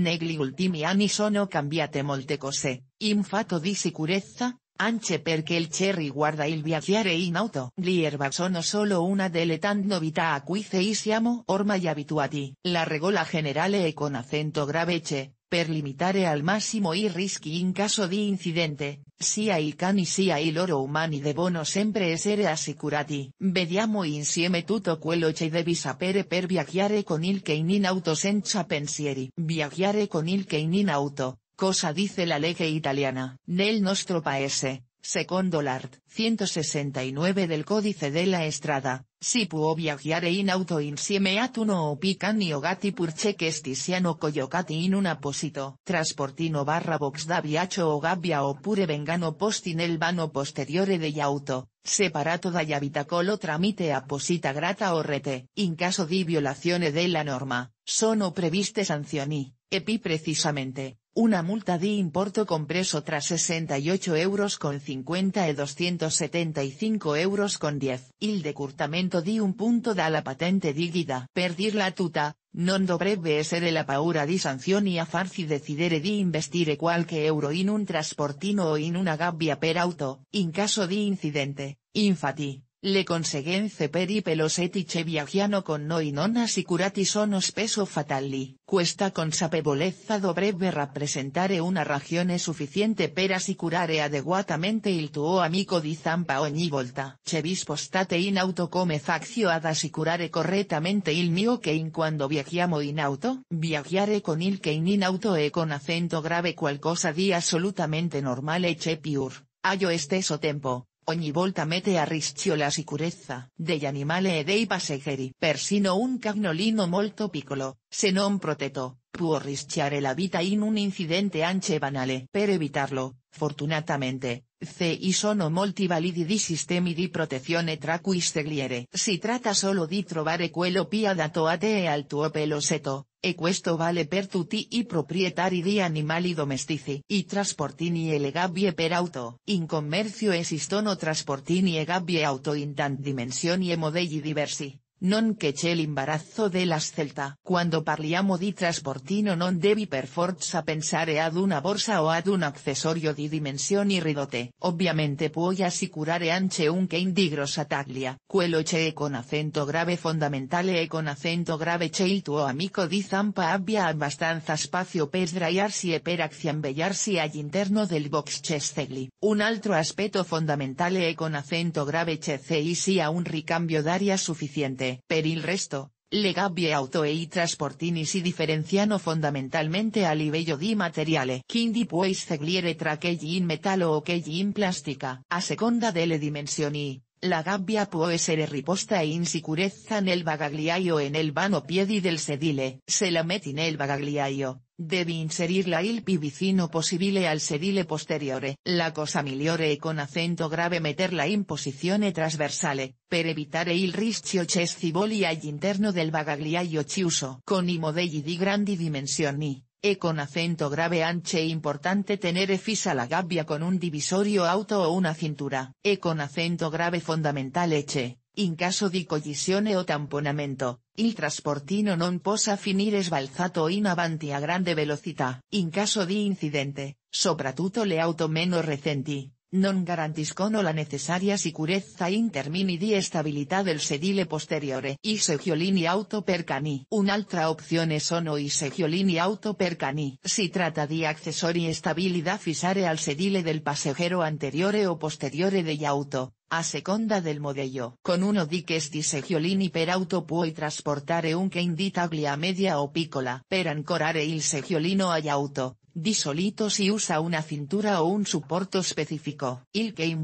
negli ultimi anni sono cambiate molte cose, in di sicurezza, anche perché il Cherry guarda il viaggiare in auto. Gli sono solo una delle tante novità a cui siamo ormai abituati. La regola generale e con acento grave che per limitare al massimo i rischi in caso di incidente, sia il cani sia il loro umani bono sempre essere assicurati. Vediamo insieme tutto quello che devi sapere per viaggiare con il cane in auto senza pensieri. Viaggiare con il cane in auto, cosa dice la legge italiana. Nel nostro paese, secondo l'art. 169 del de la Estrada, si può viaggiare in auto insieme a tu o pican ni o gati purche questi estisiano coyocati in un apposito trasportino barra box da viacho o gabbia oppure vengano posti el vano posteriore de auto, separato da Yabitacolo tramite aposita grata o rete. In caso di violazione della norma, sono previste sanzioni. EPI precisamente, una multa de importo compreso tras 68 euros con 50 e 275 euros con 10. Il decurtamento di un punto da la patente di guida. la tuta, non dovrebbe essere la paura di y a farci decidere di investire qualche euro in un transportino o in una gabbia per auto. In caso di incidente, infatti, le conseguenze peloseti etiche viagiano con noi non assicurati sono speso fatali. con consapevolezza dovrebbe rappresentare una ragione suficiente per assicurare adeguatamente il tuo amico di zampa ogni volta. Che vis in auto come faccio ad assicurare correttamente il mio che in quando viaggiamo in auto? Viaggiare con il che in auto e con acento grave qualcosa di assolutamente normale e che piur. Ayo esteso tempo Ogni volta mette a rischio la sicurezza degli animali e dei passeggeri. Persino un cagnolino molto piccolo, se non protetto, può rischiare la vita in un incidente anche banale. Per evitarlo, fortunatamente, ci sono molti validi di sistemi di protezione tra cui segliere. Si tratta solo di trovare quello più adatto a te e al tuo seto e questo vale per tutti i proprietari di animali domestici. I trasportini e le gabbie per auto. In commercio esistono trasportini e gabbie auto in tant dimensioni e modelli diversi non che embarazo de la Celta. cuando parliamo di trasportino non devi per forza pensare ad una borsa o ad un accessorio di dimensioni ridote. Ovviamente puoi assicurare anche un che indigro sataglia. taglia. Quello c'è e con acento grave fondamentale e con acento grave che il tuo amico di zampa abbia abbastanza spazio per sdraiarsi e per acciambellarsi all'interno del box che Un altro aspetto fondamentale e con acento grave c'è si sia un ricambio d'aria sufficiente per il resto, le gabbie auto e i trasportini si differenziano fondamentalmente a livello di materiale. Quindi puoi scegliere tra quelli in metallo o quelli in plastica. A seconda delle dimensioni, la gabbia può essere riposta e in sicurezza nel bagagliaio en nel vano piedi del sedile. Se la metti nel bagagliaio, devi inserirla il più vicino possibile al sedile posteriore. La cosa migliore è con acento grave meterla in posizione trasversale, per evitare il rischio che scivoli all'interno del bagagliaio chiuso. Con i modelli di grandi dimensioni, e con acento grave anche importante tener fisa la gabbia con un divisorio auto o una cintura. E con acento grave fundamental eche, in caso di collisione o tamponamento, il trasportino non possa finire sbalzato in avanti a grande velocità. In caso di incidente, soprattutto le auto meno recenti, non garantiscono la necessaria sicurezza intermini di e stabilità del sedile posteriore. I seggiolini auto per cani. Un'altra opzione sono i seggiolini auto per cani. Si tratta di accessori y estabilidad fissare al sedile del passeggero anteriore o posteriore degli auto, a seconda del modello. Con uno di questi seggiolini per auto puoi trasportare un cane di taglia media o piccola. Per ancorare il seggiolino all'auto. auto, Di solito si usa una cintura o un soporte específico. Il que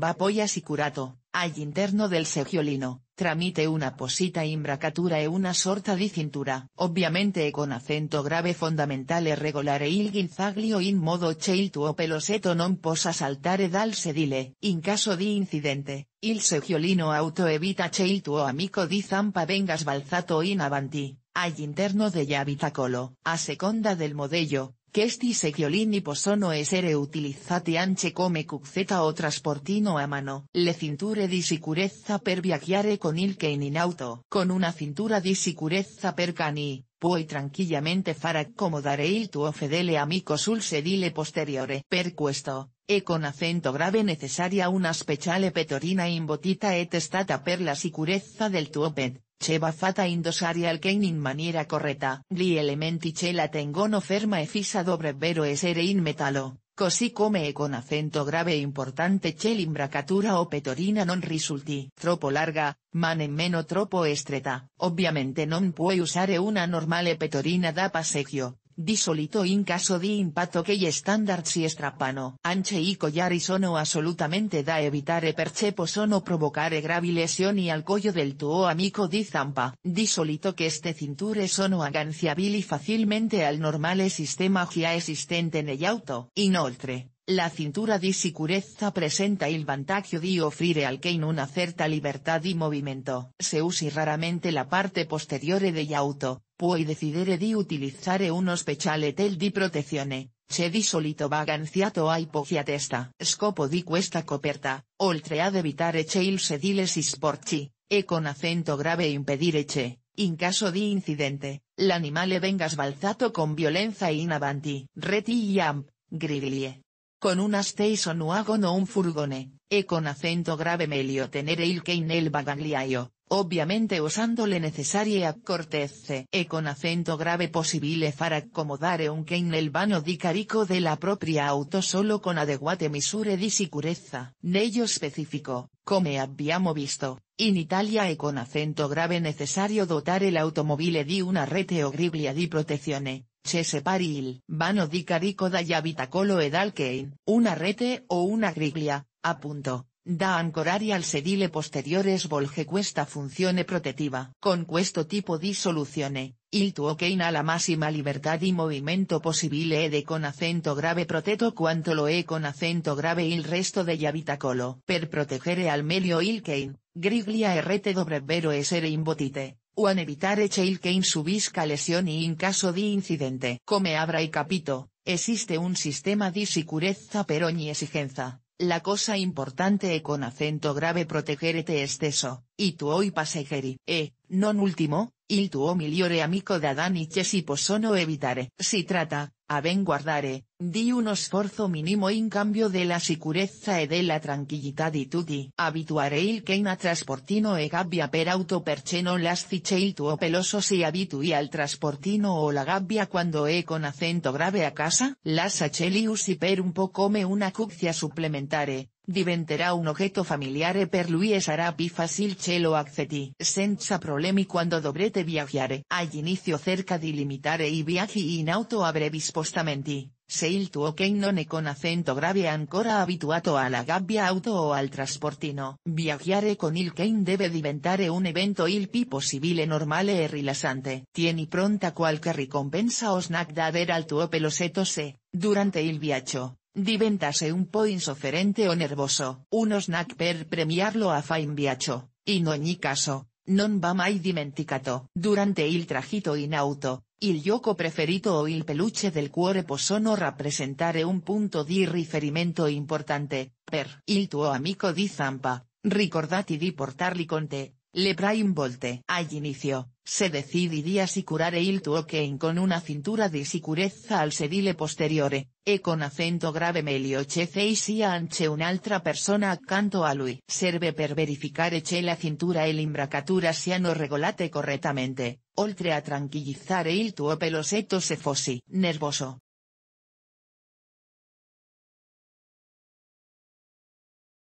si curato al interno del segiolino, tramite una posita imbracatura e una sorta di cintura. Obviamente con acento grave fondamentale regolare il ginzaglio in modo che il tuo peloseto non possa saltare dal sedile. In caso di incidente, il segiolino auto evita che il tuo amico di zampa venga sbalzato in avanti, all'interno de abitacolo. A seconda del modello, Questi secchiolini posono essere utilizati anche come cuzeta o trasportino a mano. Le cinture di sicurezza per viaggiare con il cane in auto. Con una cintura di sicurezza per cani, tranquilamente tranquillamente fare accomodare il tuo fedele amico sul sedile posteriore. Per questo, e con acento grave necesaria una speciale petorina imbotita et stata per la sicurezza del tuo pet. che va fatta indossare al cane in maniera corretta. Gli elementi che la tengono ferma e fissa vero essere in metallo, Cosí come e con acento grave e importante c'è l'imbracatura o petorina non risulti troppo larga, ma meno troppo estreta. Ovviamente non puoi usare una normale petorina da passeggio, Di solito in caso di impatto che gli standard si strappano. Anche i collari sono assolutamente da evitare perché possono provocare gravi lesioni al collo del tuo amico di zampa. Di solito queste cinture sono aganciabili facilmente al normale sistema existente en el auto. Inoltre, la cintura di sicurezza presenta il vantaggio di offrire al cane una certa libertà di movimento. Se usi raramente la parte posteriore de auto, puoi decidere di utilizzare uno speciale tel di protezione, c'è di solito vaganziato ai testa. Scopo di questa coperta, oltre a evitare che il sedile si sporchi, e con acento grave impedire che, in caso di incidente, l'animale venga sbalzato con violenza in avanti. Reti Yamp, Griglie con una station wagon o un furgone, e con acento grave meglio tenere il che el bagagliaio, obviamente usando le necessarie accortezze e con acento grave possibile far accomodare un en el vano di carico della propria auto solo con adeguate misure di sicurezza. Nello specifico, come abbiamo visto, in Italia e con acento grave necessario dotare l'automobile di una rete o griglia di protezione, separe paril vano di carico da yabitacolo ed una rete o una griglia, a punto, da ancorare al sedile posteriores volge questa funzione protettiva. Con questo tipo di soluzione, il tuo cane ha la massima libertà di movimento possibile ed de con acento grave proteto quanto lo e con acento grave il resto de yavitacolo. Per protegere al medio il cane, griglia e rete dovrebbero essere imbotite, evitar evitare que insubisca subisca y en caso de incidente. Come y capito, existe un sistema de sicurezza per ogni exigenza, La cosa importante e con acento grave protegerete exceso, y i hoy passeggeri. E, non ultimo, il tuo migliore amico da y che si possono pues evitare. Si trata a guardare, di uno sforzo minimo in cambio de la sicurezza e della tranquillità di tutti. Abituare il cane a trasportino e gabbia per auto per las lascice il tuo peloso si habitui al trasportino o la gabbia cuando e con acento grave a casa. las achelius y per un po' come una cuccia supplementare, diventerà un oggetto familiare per lui e sarà più facile lo accedi senza problemi quando dovrete viaggiare. All'inizio cerca di limitare i viaggi in auto a brevi spostamenti, se il tuo cane non è con acento grave ancora abituato alla gabbia auto o al trasportino. Viaggiare con il cane deve diventare un evento il più possibile normale e rilassante. Tieni pronta qualche ricompensa o snack da dare al tuo pelosetto se, durante il viaggio, diventase un po' insoferente o nervoso. Uno snack per premiarlo a fa y in ogni caso, non va mai dimenticato. Durante il trajito in auto, il gioco preferito o il peluche del cuore possono rappresentare un punto di riferimento importante, per il tuo amico di Zampa, ricordati di portarli con te, le prime volte. Al inicio, se decidiría si curare il tuo cane con una cintura di sicurezza al sedile posteriore, e con acento grave melio che si sia anche un'altra persona accanto a lui. Serve per verificare che la cintura e l'imbracatura siano regolate correttamente, oltre a tranquillizzare il tuo pelosetto se fossi nervoso.